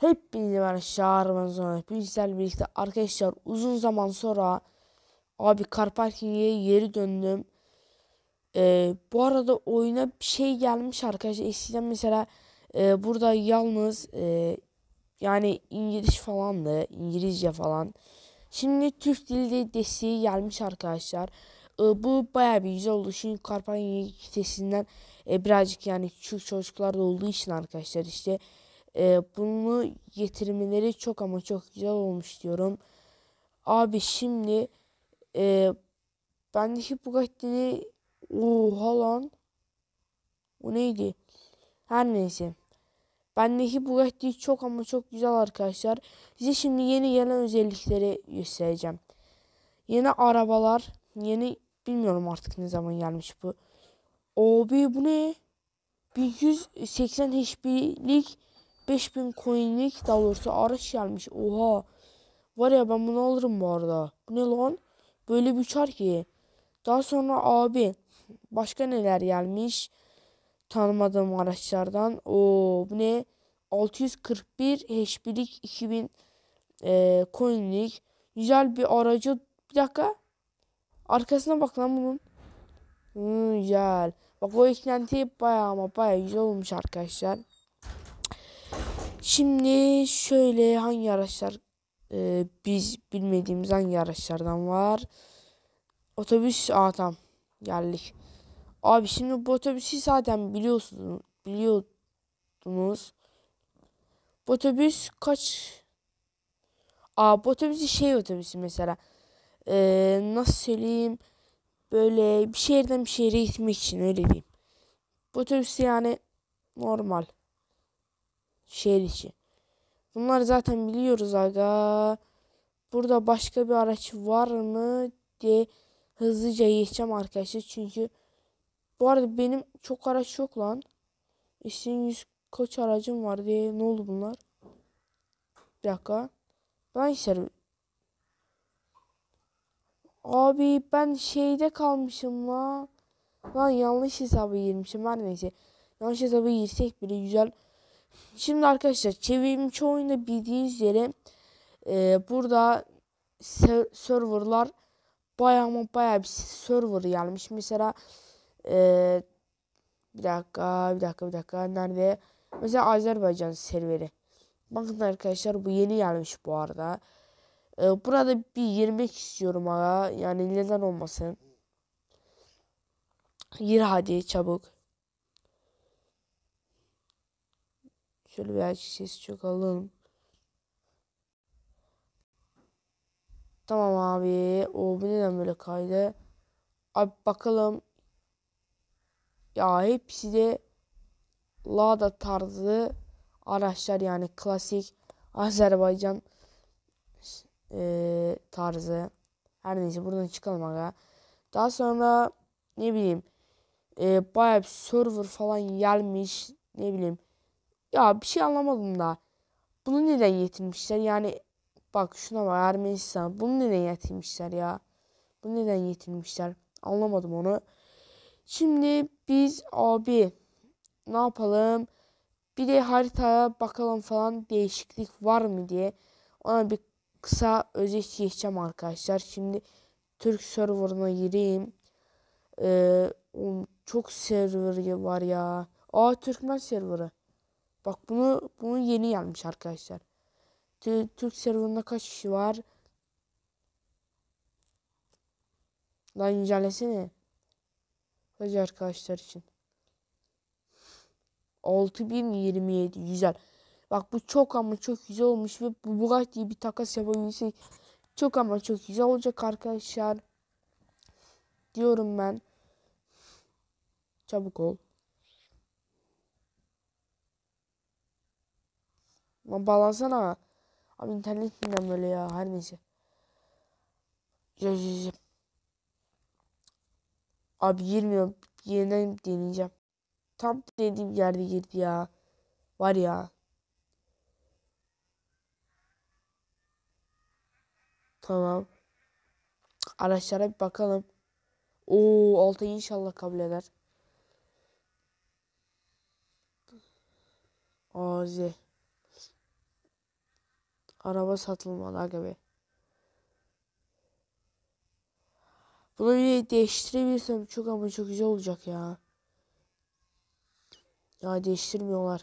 Hepinizi hani ben çağırmanın sonra bilgisayarla birlikte arkadaşlar uzun zaman sonra abi kar parkingiye geri döndüm. Ee, bu arada oyuna bir şey gelmiş arkadaşlar. Eskiden mesela e, burada yalnız e, yani İngiliz falandı. İngilizce falan. Şimdi Türk dilde desteği gelmiş arkadaşlar. E, bu baya bir güzel oldu. Şimdi Karpanya sitesinden e, birazcık yani küçük çocuklar da olduğu için arkadaşlar işte e, bunu getirmeleri çok ama çok güzel olmuş diyorum. Abi şimdi e, bendeki Bugatti'ni oha lan o neydi? Her neyse. Bendeki Bugatti çok ama çok güzel arkadaşlar. Size şimdi yeni gelen özellikleri göstereceğim. Yeni arabalar. Yeni bilmiyorum artık ne zaman gelmiş bu. Abi bu ne? 180 HP'lik 5000 coinlik daha doğrusu araç gelmiş. Oha. Var ya ben bunu alırım bu arada. Bu ne lan? Böyle bir uçar ki. Daha sonra abi başka neler gelmiş? Tanımadığım araçlardan. O bu ne? 641 HP'lik 2000 e, coinlik güzel bir aracı. Bir dakika. Arkasına bak lan bunun. Hmm, güzel. Bak o eklenti baya ama baya güzel olmuş arkadaşlar. Şimdi şöyle hangi araçlar e, biz bilmediğimiz hangi araçlardan var? Otobüs aa tam geldik. Abi şimdi bu otobüsü zaten biliyorsunuz biliyordunuz. Bu otobüs kaç? Aa bu otobüsü şey otobüsü mesela. Ee, nasıl söyleyeyim? Böyle bir şehirden bir şehre gitmek için öyle diyeyim. Bu otobüs yani normal şehir içi. Bunlar zaten biliyoruz aga. Burada başka bir araç var mı diye hızlıca geçeceğim arkadaşlar. Çünkü bu arada benim çok araç yok lan. İşin yüz kaç aracım var diye ne oldu bunlar? Bir dakika. Ben içeri. Abi ben şeyde kalmışım lan. Lan yanlış hesabı girmişim her neyse. Yanlış hesabı girsek bile güzel Şimdi arkadaşlar çevrimiçi oyunda bildiğiniz yere e, burada serverlar baya ama baya bir server gelmiş. Mesela e, bir dakika bir dakika bir dakika nerede? Mesela Azerbaycan serveri. Bakın arkadaşlar bu yeni gelmiş bu arada. Ee, burada bir girmek istiyorum aga. Yani neden olmasın. Gir hadi çabuk. Şöyle belki ses çok alalım. Tamam abi. O neden böyle kaydı? Abi bakalım. Ya hepsi de Lada tarzı araçlar yani klasik Azerbaycan e, tarzı. Her neyse buradan çıkalım aga. Daha sonra ne bileyim e, bayağı bir server falan gelmiş ne bileyim ya bir şey anlamadım da. Bunu neden yetinmişler? Yani bak şuna bak Ermenistan. Bunu neden yetinmişler ya? Bunu neden yetinmişler? Anlamadım onu. Şimdi biz abi ne yapalım? Bir de haritaya bakalım falan değişiklik var mı diye. Ona bir kısa özet geçeceğim arkadaşlar. Şimdi Türk serverına gireyim. Ee, çok server var ya. Aa Türkmen serverı. Bak bunu bunu yeni gelmiş arkadaşlar. T Türk serverında kaç kişi var? Lan incelesene. Sadece arkadaşlar için. 6027 güzel. Bak bu çok ama çok güzel olmuş ve bu Bugatti'yi bir takas yapabilsek çok ama çok güzel olacak arkadaşlar. Diyorum ben. Çabuk ol. Lan bağlansana. Abi internetinden böyle ya her neyse. Abi girmiyor. Yeniden deneyeceğim. Tam dediğim yerde girdi ya. Var ya. Tamam. Araçlara bir bakalım. Oo altı inşallah kabul eder. Azi araba satılmalar gibi. Bunu bir değiştirebilirsem çok ama çok güzel olacak ya. Ya değiştirmiyorlar.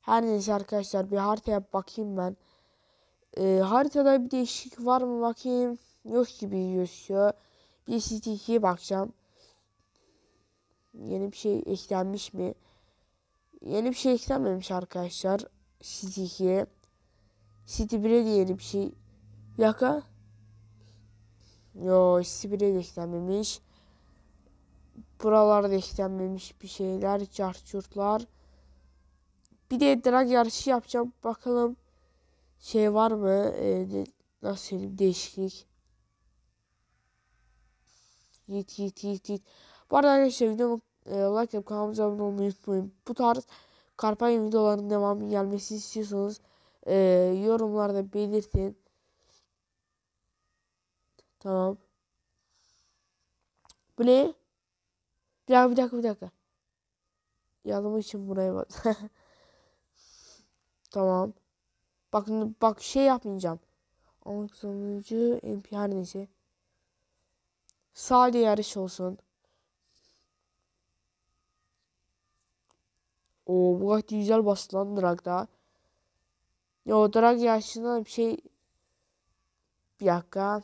Her neyse arkadaşlar bir haritaya bakayım ben. Ee, haritada bir değişik var mı bakayım. Yok gibi gözüküyor. Bir City 2'ye bakacağım. Yeni bir şey eklenmiş mi? Yeni bir şey eklenmemiş arkadaşlar. City 2'ye. City 1'e de yeni bir şey. yaka, dakika. Yo City 1'e de eklenmemiş. Buralarda eklenmemiş bir şeyler. çarçurtlar. Bir de drag yarışı yapacağım. Bakalım şey var mı? Ee, nasıl söyleyeyim değişiklik. Git git git git. Bu arada arkadaşlar videomu e, like yapıp kanalımıza abone olmayı unutmayın. Bu tarz kampanya videolarının devamı gelmesi istiyorsanız e, yorumlarda belirtin. Tamam. Bu ne? Bir dakika bir dakika bir dakika. Yazma için buraya bak. tamam. Bak bak şey yapmayacağım. Anlık sonucu NPR neyse. Sadece yarış olsun. O bu gayet güzel bastı lan Drag'da. Ya o Drag yaşında bir şey... Bir dakika.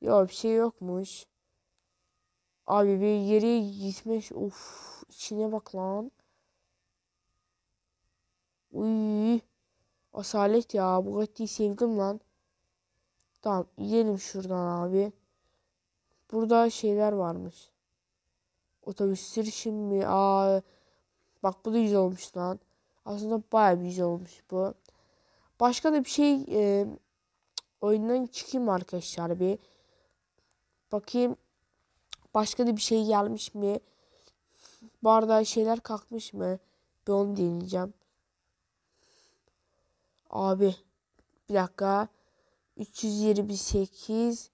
Ya bir şey yokmuş. Abi bir yere gitmiş. uf içine bak lan. Uy. Asalet ya. Bugatti'yi sevdim lan. Tamam gidelim şuradan abi. Burada şeyler varmış. Otobüsler şimdi. Aa Bak bu da güzel olmuş lan. Aslında baya güzel olmuş bu. Başka da bir şey e, oyundan çıkayım arkadaşlar bir. Bakayım başka da bir şey gelmiş mi? Bu arada şeyler kalkmış mı? Bir onu deneyeceğim. Abi bir dakika. 328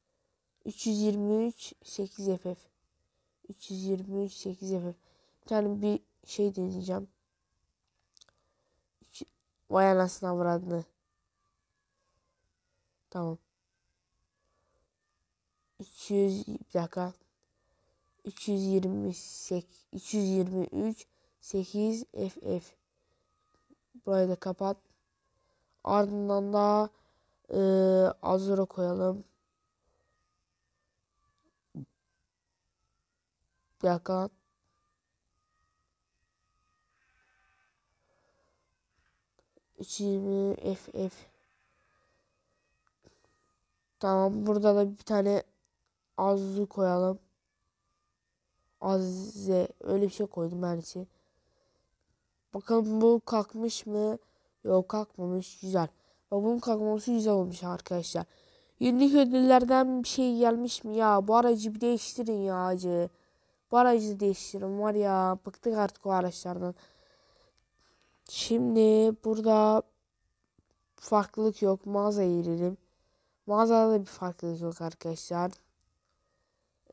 323 8 FF 323 8 FF. Yani bir şey deneyeceğim. Vay anasını avradını. Tamam. 200 bir dakika. 328 223 8 FF. Burayı da kapat. Ardından da e, Azura koyalım. Bir dakika. 220 FF. Tamam burada da bir tane Azzu koyalım. Azze öyle bir şey koydum ben için Bakalım bu kalkmış mı? Yok kalkmamış. Güzel. Bak bunun kalkmaması güzel olmuş arkadaşlar. Yenilik ödüllerden bir şey gelmiş mi ya? Bu aracı bir değiştirin ya acı. Bu aracı değiştirin var ya. Bıktık artık o araçlardan. Şimdi burada farklılık yok. Mağazaya girelim. Mağazada da bir farklılık yok arkadaşlar.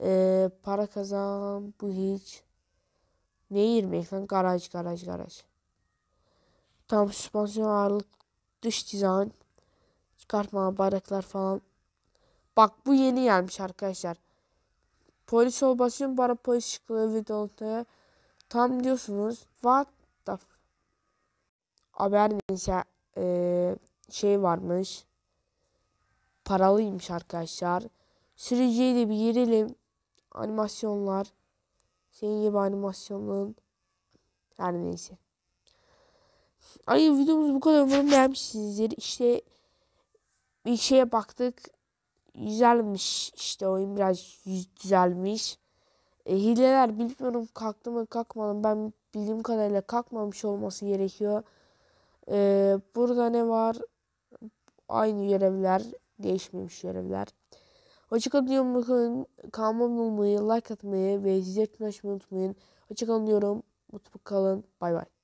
Ee, para kazan bu hiç. Ne 20 lan? Garaj garaj garaj. Tam süspansiyon ağırlık dış dizayn. Çıkartma baraklar falan. Bak bu yeni gelmiş arkadaşlar. Polis ol basıyorum para polis çıkıyor videoda. Tam diyorsunuz. What? Aberdeen'se e, şey varmış. Paralıymış arkadaşlar. Süreceği de bir girelim. Animasyonlar. Senin gibi animasyonun Her neyse. Ay videomuz bu kadar. Umarım beğenmişsinizdir. İşte bir şeye baktık. Güzelmiş. İşte oyun biraz düzelmiş. E, hileler bilmiyorum kalktı mı kalkmadı mı. Ben bildiğim kadarıyla kalkmamış olması gerekiyor. Ee, burada ne var? Aynı görevler. Değişmemiş görevler. Açık alıyorum bakın. Kalmam olmayı, like atmayı ve size açmayı unutmayın. Açık anlıyorum. Mutlu kalın. Bay bay.